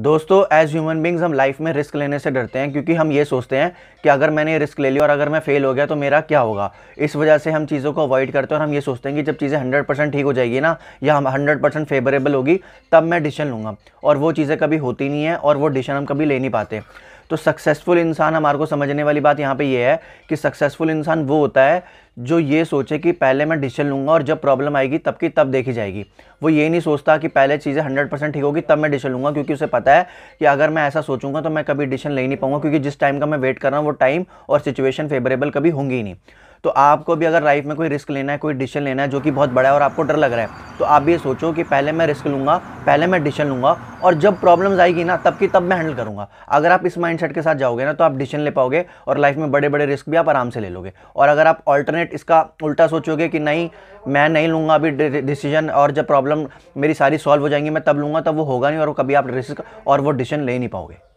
दोस्तों as human beings हम life में रिस्क लेने से डरते हैं क्योंकि हम ये सोचते हैं कि अगर मैंने रिस्क ले लिया और अगर मैं फेल हो गया तो मेरा क्या होगा इस वजह से हम चीज़ों को अवॉइड करते हैं और हम ये सोचते हैं कि जब चीज़ें हंड्रेड परसेंट ठीक हो जाएगी ना या हम हंड्रेड परसेंट फेवरेबल होगी तब मैं डिसीजन लूँगा और वो चीज़ें कभी होती नहीं है और वो डिसीजन हम कभी ले नहीं पाते तो सक्सेसफुल इंसान हमारे को समझने वाली बात यहाँ पे ये है कि सक्सेसफुल इंसान वो होता है जो ये सोचे कि पहले मैं डिसीजन लूँगा और जब प्रॉब्लम आएगी तब की तब देखी जाएगी वो ये नहीं सोचता कि पहले चीज़ें हंड्रेड परसेंट ठीक होगी तब मैं डिसीजन लूँगा क्योंकि उसे पता है कि अगर मैं ऐसा सोचूंगा तो मैं कभी डिसीजन ले नहीं पाऊँगा क्योंकि जिस टाइम का मैं वेट कर रहा हूँ वो टाइम और सिचुएशन फेवरेबल कभी होंगी ही नहीं तो आपको भी अगर लाइफ में कोई रिस्क लेना है कोई डिसीजन लेना है जो कि बहुत बड़ा है और आपको डर लग रहा है तो आप ये सोचो कि पहले मैं रिस्क लूँगा पहले मैं डिसीजन लूँगा और जब प्रॉब्लम्स आएगी ना तब की तब मैं हैंडल करूँगा अगर आप इस माइंड के साथ जाओगे ना तो आप डिसीजन ले पाओगे और लाइफ में बड़े बड़े रिस्क भी आप आराम से ले लोगे और अगर आप ऑल्टरनेट इसका उल्टा सोचोगे कि नहीं मैं नहीं लूँगा अभी डिसीजन और जब प्रॉब्लम मेरी सारी सॉल्व हो जाएंगी मैं तब लूँगा तब वो होगा नहीं और कभी आप रिस्क और वो डिसीजन ले नहीं पाओगे